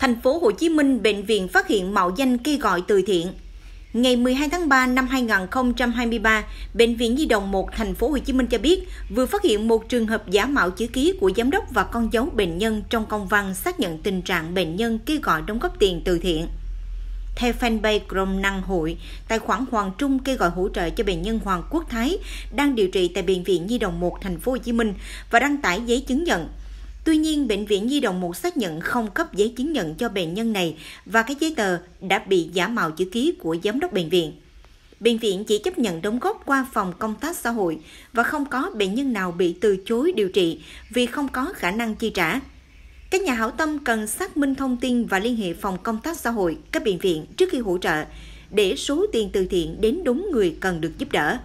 thành phố Hồ Chí Minh, bệnh viện phát hiện mạo danh kêu gọi từ thiện. Ngày 12 tháng 3 năm 2023, Bệnh viện Nhi đồng 1 thành phố Hồ Chí Minh cho biết vừa phát hiện một trường hợp giả mạo chữ ký của giám đốc và con dấu bệnh nhân trong công văn xác nhận tình trạng bệnh nhân kêu gọi đóng góp tiền từ thiện. Theo fanpage Chrome Năng Hội, tài khoản Hoàng Trung kêu gọi hỗ trợ cho bệnh nhân Hoàng Quốc Thái đang điều trị tại Bệnh viện Nhi đồng 1 thành phố Hồ Chí Minh và đăng tải giấy chứng nhận Tuy nhiên, Bệnh viện Nhi đồng 1 xác nhận không cấp giấy chứng nhận cho bệnh nhân này và cái giấy tờ đã bị giả mạo chữ ký của giám đốc bệnh viện. Bệnh viện chỉ chấp nhận đóng góp qua phòng công tác xã hội và không có bệnh nhân nào bị từ chối điều trị vì không có khả năng chi trả. Các nhà hảo tâm cần xác minh thông tin và liên hệ phòng công tác xã hội, các bệnh viện trước khi hỗ trợ, để số tiền từ thiện đến đúng người cần được giúp đỡ.